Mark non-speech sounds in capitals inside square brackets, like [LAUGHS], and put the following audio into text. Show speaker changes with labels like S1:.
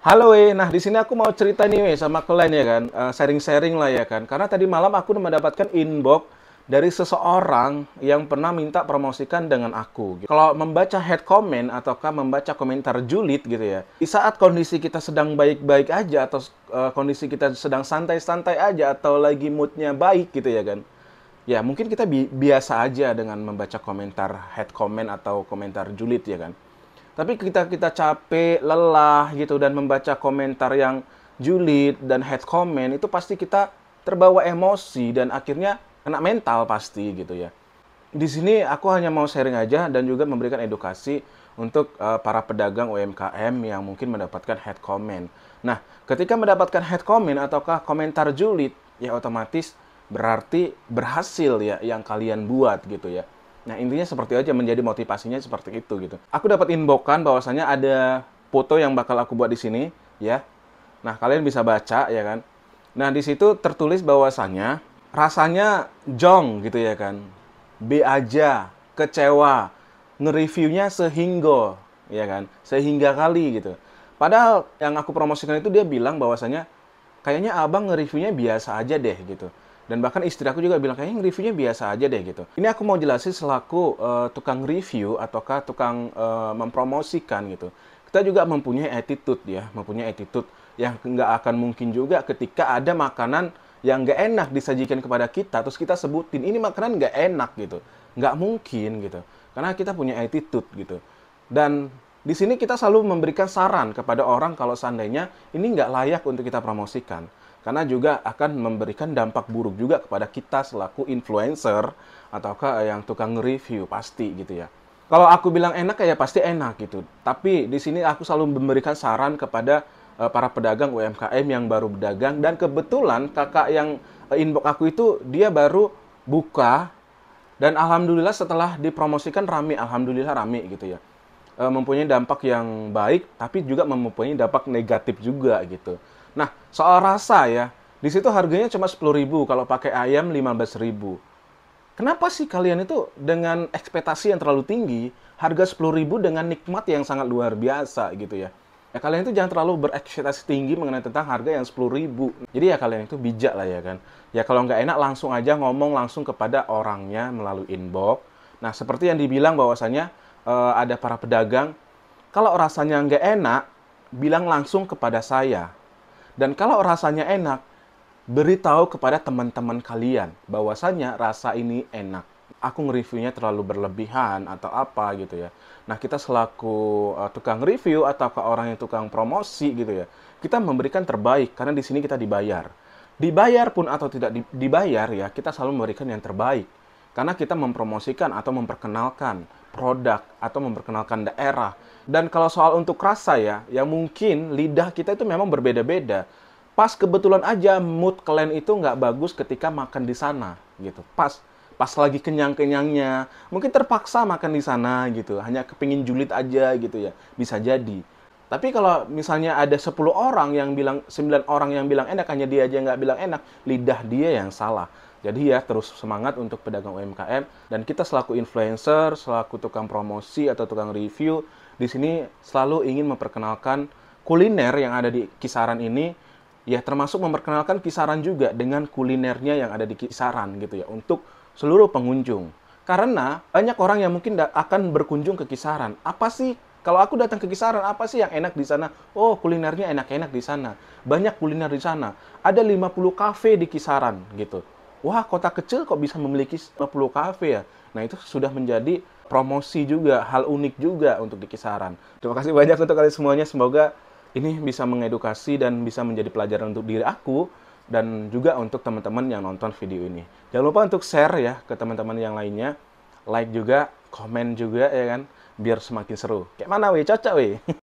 S1: Halo eh, nah di sini aku mau cerita nih we eh, sama kalian ya kan, eh, sharing-sharing uh, lah ya kan. Karena tadi malam aku mendapatkan inbox dari seseorang yang pernah minta promosikan dengan aku. Kalau membaca head comment ataukah membaca komentar julid gitu ya, di saat kondisi kita sedang baik-baik aja atau uh, kondisi kita sedang santai-santai aja atau lagi moodnya baik gitu ya kan, ya mungkin kita bi biasa aja dengan membaca komentar head comment atau komentar julid ya kan. Tapi kita kita capek, lelah gitu dan membaca komentar yang julid dan head comment itu pasti kita terbawa emosi dan akhirnya kena mental pasti gitu ya. Di sini aku hanya mau sharing aja dan juga memberikan edukasi untuk uh, para pedagang UMKM yang mungkin mendapatkan head comment. Nah, ketika mendapatkan head comment ataukah komentar julid, ya otomatis berarti berhasil ya yang kalian buat gitu ya. Nah, intinya seperti aja menjadi motivasinya seperti itu gitu. Aku dapat inboxan bahwasanya ada foto yang bakal aku buat di sini ya. Nah, kalian bisa baca ya kan. Nah, di situ tertulis bahwasanya rasanya jong gitu ya kan. B aja, kecewa, nge-reviewnya sehingga ya kan, sehingga kali gitu. Padahal yang aku promosikan itu dia bilang bahwasanya kayaknya abang nge-reviewnya biasa aja deh gitu. Dan bahkan istri aku juga bilang, kayaknya reviewnya biasa aja deh gitu. Ini aku mau jelasin selaku uh, tukang review ataukah tukang uh, mempromosikan gitu. Kita juga mempunyai attitude ya, mempunyai attitude yang nggak akan mungkin juga ketika ada makanan yang nggak enak disajikan kepada kita, terus kita sebutin, ini makanan nggak enak gitu. Nggak mungkin gitu. Karena kita punya attitude gitu. Dan di sini kita selalu memberikan saran kepada orang kalau seandainya ini nggak layak untuk kita promosikan karena juga akan memberikan dampak buruk juga kepada kita selaku influencer ataukah eh, yang tukang review pasti gitu ya. Kalau aku bilang enak ya pasti enak gitu. Tapi di sini aku selalu memberikan saran kepada eh, para pedagang UMKM yang baru berdagang dan kebetulan kakak yang eh, inbox aku itu dia baru buka dan alhamdulillah setelah dipromosikan rame alhamdulillah rame gitu ya mempunyai dampak yang baik tapi juga mempunyai dampak negatif juga gitu Nah, soal rasa ya, di situ harganya cuma sepuluh ribu kalau pakai ayam lima belas ribu. Kenapa sih kalian itu dengan ekspektasi yang terlalu tinggi, harga sepuluh ribu dengan nikmat yang sangat luar biasa gitu ya. Ya kalian itu jangan terlalu berekspektasi tinggi mengenai tentang harga yang sepuluh ribu. Jadi ya kalian itu bijak lah ya kan. Ya kalau nggak enak langsung aja ngomong langsung kepada orangnya melalui inbox. Nah, seperti yang dibilang bahwasanya uh, ada para pedagang kalau rasanya nggak enak, bilang langsung kepada saya dan kalau rasanya enak, beritahu kepada teman-teman kalian bahwasanya rasa ini enak. Aku nge-reviewnya terlalu berlebihan atau apa gitu ya. Nah, kita selaku uh, tukang review atau ke orang yang tukang promosi gitu ya. Kita memberikan terbaik karena di sini kita dibayar. Dibayar pun atau tidak dibayar ya, kita selalu memberikan yang terbaik. Karena kita mempromosikan atau memperkenalkan produk atau memperkenalkan daerah. Dan kalau soal untuk rasa ya, yang mungkin lidah kita itu memang berbeda-beda. Pas kebetulan aja mood kalian itu nggak bagus ketika makan di sana, gitu. Pas pas lagi kenyang-kenyangnya, mungkin terpaksa makan di sana gitu, hanya kepingin julid aja gitu ya, bisa jadi. Tapi kalau misalnya ada 10 orang yang bilang, 9 orang yang bilang enak, hanya dia aja nggak bilang enak, lidah dia yang salah. Jadi ya terus semangat untuk pedagang UMKM dan kita selaku influencer, selaku tukang promosi atau tukang review di sini selalu ingin memperkenalkan kuliner yang ada di kisaran ini ya termasuk memperkenalkan kisaran juga dengan kulinernya yang ada di kisaran gitu ya untuk seluruh pengunjung. Karena banyak orang yang mungkin akan berkunjung ke kisaran. Apa sih kalau aku datang ke kisaran, apa sih yang enak di sana? Oh, kulinernya enak-enak di sana. Banyak kuliner di sana. Ada 50 kafe di kisaran gitu wah kota kecil kok bisa memiliki 50 kafe ya. Nah itu sudah menjadi promosi juga, hal unik juga untuk di kisaran. Terima kasih banyak untuk kalian semuanya. Semoga ini bisa mengedukasi dan bisa menjadi pelajaran untuk diri aku dan juga untuk teman-teman yang nonton video ini. Jangan lupa untuk share ya ke teman-teman yang lainnya. Like juga, komen juga ya kan, biar semakin seru. Kayak mana weh, cocok weh. [LAUGHS]